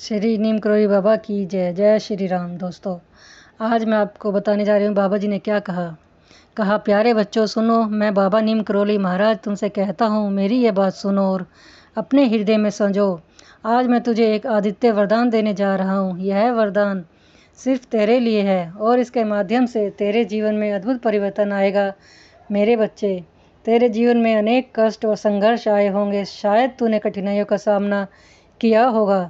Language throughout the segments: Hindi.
श्री नीम करोई बाबा की जय जय श्री राम दोस्तों आज मैं आपको बताने जा रही हूँ बाबा जी ने क्या कहा कहा प्यारे बच्चों सुनो मैं बाबा नीम करोली महाराज तुमसे कहता हूँ मेरी ये बात सुनो और अपने हृदय में समझो आज मैं तुझे एक आदित्य वरदान देने जा रहा हूँ यह वरदान सिर्फ तेरे लिए है और इसके माध्यम से तेरे जीवन में अद्भुत परिवर्तन आएगा मेरे बच्चे तेरे जीवन में अनेक कष्ट और संघर्ष आए होंगे शायद तूने कठिनाइयों का सामना किया होगा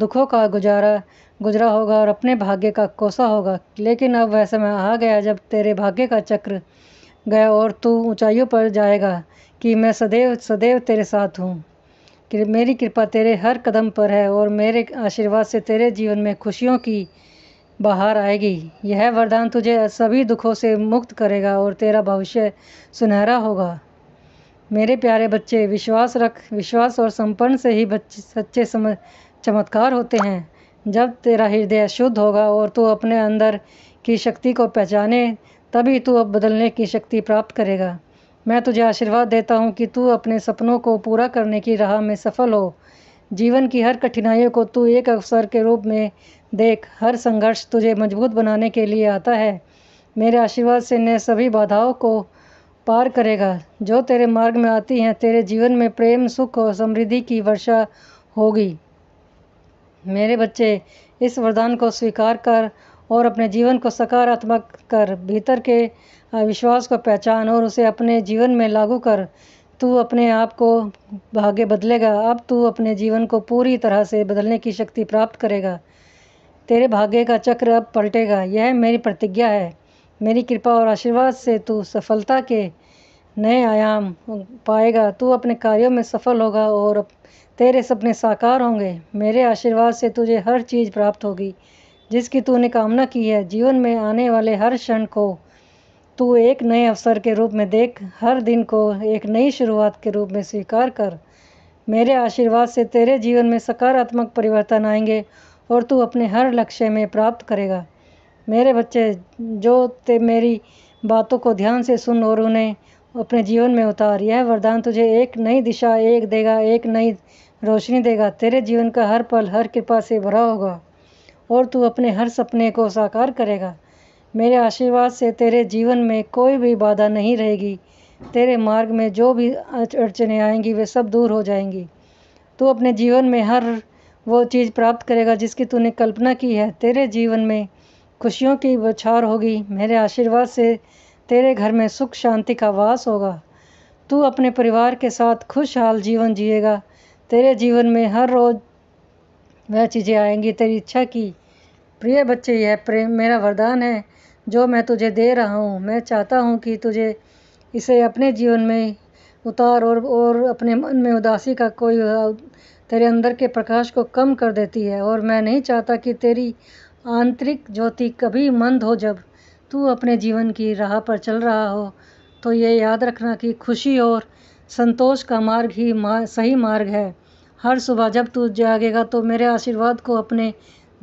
दुखों का गुजारा गुजरा होगा और अपने भाग्य का कोसा होगा लेकिन अब वह समय आ गया जब तेरे भाग्य का चक्र गया और तू ऊंचाइयों पर जाएगा कि मैं सदैव सदैव तेरे साथ हूँ कि मेरी कृपा तेरे हर कदम पर है और मेरे आशीर्वाद से तेरे जीवन में खुशियों की बाहर आएगी यह वरदान तुझे सभी दुखों से मुक्त करेगा और तेरा भविष्य सुनहरा होगा मेरे प्यारे बच्चे विश्वास रख विश्वास और संपन्न से ही बच्चे सच्चे समझ चमत्कार होते हैं जब तेरा हृदय शुद्ध होगा और तू अपने अंदर की शक्ति को पहचाने तभी तू अब बदलने की शक्ति प्राप्त करेगा मैं तुझे आशीर्वाद देता हूँ कि तू अपने सपनों को पूरा करने की राह में सफल हो जीवन की हर कठिनाइयों को तू एक अवसर के रूप में देख हर संघर्ष तुझे मजबूत बनाने के लिए आता है मेरे आशीर्वाद से ने सभी बाधाओं को पार करेगा जो तेरे मार्ग में आती हैं तेरे जीवन में प्रेम सुख और समृद्धि की वर्षा होगी मेरे बच्चे इस वरदान को स्वीकार कर और अपने जीवन को सकारात्मक कर भीतर के विश्वास को पहचान और उसे अपने जीवन में लागू कर तू अपने आप को भाग्य बदलेगा अब तू अपने जीवन को पूरी तरह से बदलने की शक्ति प्राप्त करेगा तेरे भाग्य का चक्र अब पलटेगा यह मेरी प्रतिज्ञा है मेरी कृपा और आशीर्वाद से तू सफलता के नए आयाम पाएगा तू अपने कार्यों में सफल होगा और तेरे सपने साकार होंगे मेरे आशीर्वाद से तुझे हर चीज़ प्राप्त होगी जिसकी तूने कामना की है जीवन में आने वाले हर क्षण को तू एक नए अवसर के रूप में देख हर दिन को एक नई शुरुआत के रूप में स्वीकार कर मेरे आशीर्वाद से तेरे जीवन में सकारात्मक परिवर्तन आएंगे और तू अपने हर लक्ष्य में प्राप्त करेगा मेरे बच्चे जो ते मेरी बातों को ध्यान से सुन और उन्हें अपने जीवन में उतार यह वरदान तुझे एक नई दिशा एक देगा एक नई रोशनी देगा तेरे जीवन का हर पल हर कृपा से भरा होगा और तू अपने हर सपने को साकार करेगा मेरे आशीर्वाद से तेरे जीवन में कोई भी बाधा नहीं रहेगी तेरे मार्ग में जो भी अड़चने आएंगी वे सब दूर हो जाएंगी तू अपने जीवन में हर वो चीज़ प्राप्त करेगा जिसकी तूने कल्पना की है तेरे जीवन में खुशियों की बछार होगी मेरे आशीर्वाद से तेरे घर में सुख शांति का वास होगा तू अपने परिवार के साथ खुशहाल जीवन जिएगा तेरे जीवन में हर रोज़ वह चीज़ें आएंगी तेरी इच्छा की प्रिय बच्चे यह प्रेम मेरा वरदान है जो मैं तुझे दे रहा हूँ मैं चाहता हूँ कि तुझे इसे अपने जीवन में उतार और और अपने मन में उदासी का कोई तेरे अंदर के प्रकाश को कम कर देती है और मैं नहीं चाहता कि तेरी आंतरिक ज्योति कभी मंद हो जब तू अपने जीवन की राह पर चल रहा हो तो ये याद रखना कि खुशी और संतोष का मार्ग ही मा, सही मार्ग है हर सुबह जब तू जागेगा तो मेरे आशीर्वाद को अपने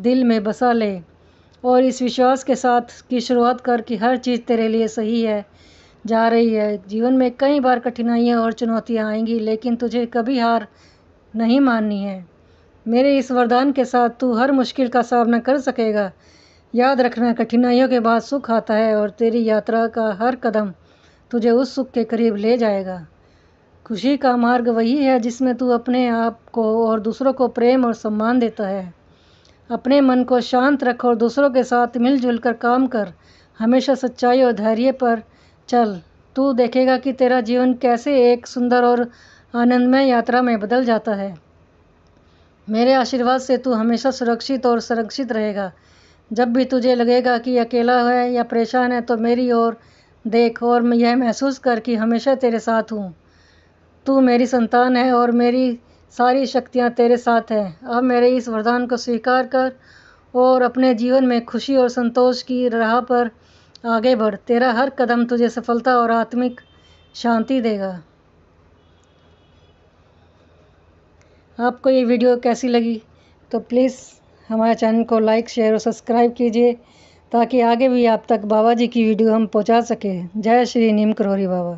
दिल में बसा ले और इस विश्वास के साथ की शुरुआत कर कि हर चीज़ तेरे लिए सही है जा रही है जीवन में कई बार कठिनाइयाँ और चुनौतियाँ आएंगी लेकिन तुझे कभी हार नहीं माननी है मेरे इस वरदान के साथ तू हर मुश्किल का सामना कर सकेगा याद रखना कठिनाइयों के बाद सुख आता है और तेरी यात्रा का हर कदम तुझे उस सुख के करीब ले जाएगा खुशी का मार्ग वही है जिसमें तू अपने आप को और दूसरों को प्रेम और सम्मान देता है अपने मन को शांत रख और दूसरों के साथ मिलजुल कर काम कर हमेशा सच्चाई और धैर्य पर चल तू देखेगा कि तेरा जीवन कैसे एक सुंदर और आनंदमय यात्रा में बदल जाता है मेरे आशीर्वाद से तू हमेशा सुरक्षित और संरक्षित रहेगा जब भी तुझे लगेगा कि अकेला है या परेशान है तो मेरी ओर देख और यह महसूस कर कि हमेशा तेरे साथ हूँ तू मेरी संतान है और मेरी सारी शक्तियाँ तेरे साथ हैं अब मेरे इस वरदान को स्वीकार कर और अपने जीवन में खुशी और संतोष की राह पर आगे बढ़ तेरा हर कदम तुझे सफलता और आत्मिक शांति देगा आपको ये वीडियो कैसी लगी तो प्लीज़ हमारे चैनल को लाइक शेयर और सब्सक्राइब कीजिए ताकि आगे भी आप तक बाबा जी की वीडियो हम पहुंचा सकें जय श्री नीम करोरी बाबा